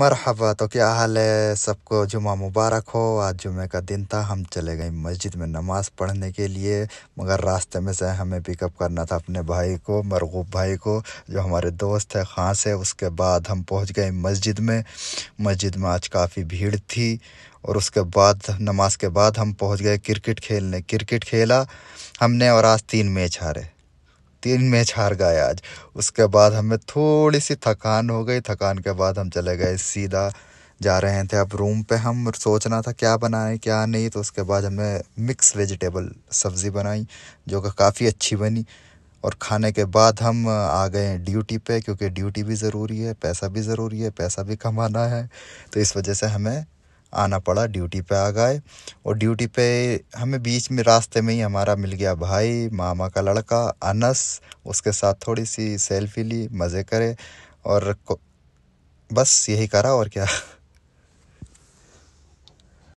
मरहबा तो क्या हाल है सबको जुमा मुबारक हो आज जुमे का दिन था हम चले गए मस्जिद में नमाज़ पढ़ने के लिए मगर रास्ते में से हमें पिकअप करना था अपने भाई को मरगूब भाई को जो हमारे दोस्त है खास है उसके बाद हम पहुंच गए मस्जिद में मस्जिद में आज काफ़ी भीड़ थी और उसके बाद नमाज के बाद हम पहुंच गए क्रिकेट खेलने क्रिकेट खेला हमने और आज तीन मैच हारे तीन मैच हार गए आज उसके बाद हमें थोड़ी सी थकान हो गई थकान के बाद हम चले गए सीधा जा रहे थे अब रूम पे हम सोचना था क्या बनाएं क्या नहीं तो उसके बाद हमने मिक्स वेजिटेबल सब्ज़ी बनाई जो कि काफ़ी अच्छी बनी और खाने के बाद हम आ गए ड्यूटी पे क्योंकि ड्यूटी भी ज़रूरी है पैसा भी ज़रूरी है पैसा भी कमाना है तो इस वजह से हमें आना पड़ा ड्यूटी पे आ गए और ड्यूटी पे हमें बीच में रास्ते में ही हमारा मिल गया भाई मामा का लड़का अनस उसके साथ थोड़ी सी सेल्फी ली मज़े करे और बस यही करा और क्या